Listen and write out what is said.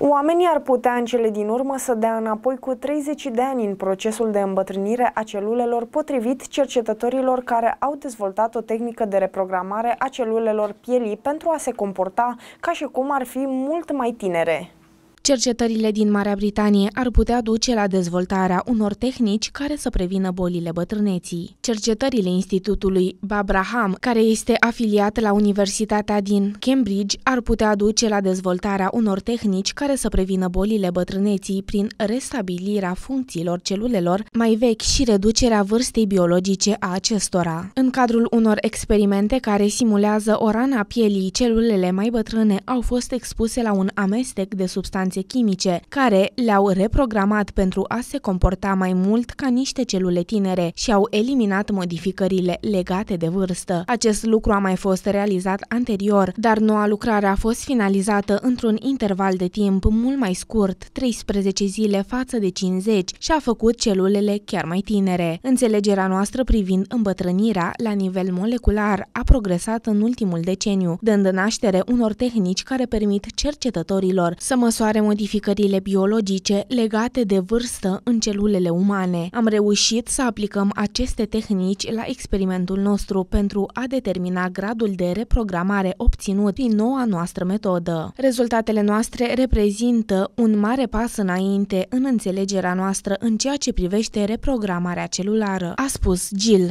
Oamenii ar putea în cele din urmă să dea înapoi cu 30 de ani în procesul de îmbătrânire a celulelor potrivit cercetătorilor care au dezvoltat o tehnică de reprogramare a celulelor pielii pentru a se comporta ca și cum ar fi mult mai tinere. Cercetările din Marea Britanie ar putea duce la dezvoltarea unor tehnici care să prevină bolile bătrâneții. Cercetările Institutului Babraham, care este afiliat la Universitatea din Cambridge, ar putea duce la dezvoltarea unor tehnici care să prevină bolile bătrâneții prin restabilirea funcțiilor celulelor mai vechi și reducerea vârstei biologice a acestora. În cadrul unor experimente care simulează o rana pielii, celulele mai bătrâne au fost expuse la un amestec de substanțe substanțe chimice, care le-au reprogramat pentru a se comporta mai mult ca niște celule tinere și au eliminat modificările legate de vârstă. Acest lucru a mai fost realizat anterior, dar noua lucrare a fost finalizată într-un interval de timp mult mai scurt, 13 zile față de 50, și a făcut celulele chiar mai tinere. Înțelegerea noastră privind îmbătrânirea la nivel molecular a progresat în ultimul deceniu, dând naștere unor tehnici care permit cercetătorilor să măsoare modificările biologice legate de vârstă în celulele umane. Am reușit să aplicăm aceste tehnici la experimentul nostru pentru a determina gradul de reprogramare obținut prin noua noastră metodă. Rezultatele noastre reprezintă un mare pas înainte în înțelegerea noastră în ceea ce privește reprogramarea celulară, a spus Gil.